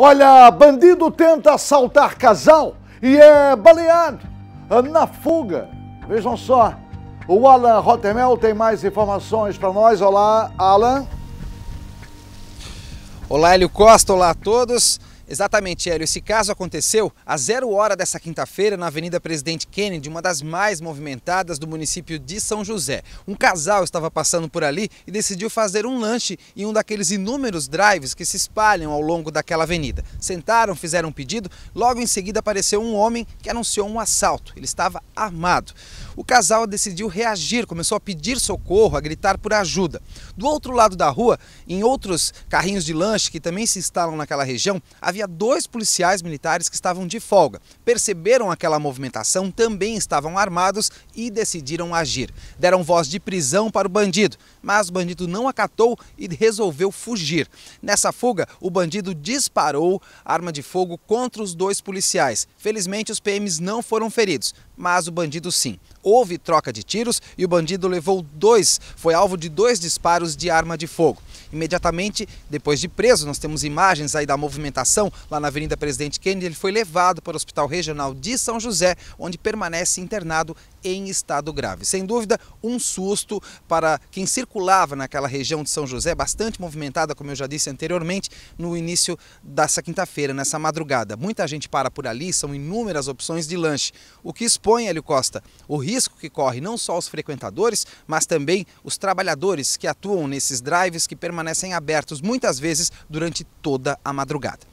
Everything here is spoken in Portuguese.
Olha, bandido tenta assaltar casal e é baleado na fuga. Vejam só. O Alan Rotemel tem mais informações para nós. Olá, Alan. Olá, Hélio Costa. Olá a todos. Exatamente, Hélio. Esse caso aconteceu a zero hora dessa quinta-feira na Avenida Presidente Kennedy, uma das mais movimentadas do município de São José. Um casal estava passando por ali e decidiu fazer um lanche em um daqueles inúmeros drives que se espalham ao longo daquela avenida. Sentaram, fizeram um pedido, logo em seguida apareceu um homem que anunciou um assalto. Ele estava armado. O casal decidiu reagir, começou a pedir socorro, a gritar por ajuda. Do outro lado da rua, em outros carrinhos de lanche que também se instalam naquela região, havia havia dois policiais militares que estavam de folga. Perceberam aquela movimentação, também estavam armados e decidiram agir. Deram voz de prisão para o bandido, mas o bandido não acatou e resolveu fugir. Nessa fuga, o bandido disparou arma de fogo contra os dois policiais. Felizmente, os PMs não foram feridos, mas o bandido sim. Houve troca de tiros e o bandido levou dois, foi alvo de dois disparos de arma de fogo imediatamente depois de preso. Nós temos imagens aí da movimentação lá na Avenida Presidente Kennedy. Ele foi levado para o Hospital Regional de São José, onde permanece internado em estado grave. Sem dúvida, um susto para quem circulava naquela região de São José, bastante movimentada, como eu já disse anteriormente, no início dessa quinta-feira, nessa madrugada. Muita gente para por ali, são inúmeras opções de lanche, o que expõe, Hélio Costa, o risco que corre não só os frequentadores, mas também os trabalhadores que atuam nesses drives que permanecem permanecem né, abertos muitas vezes durante toda a madrugada.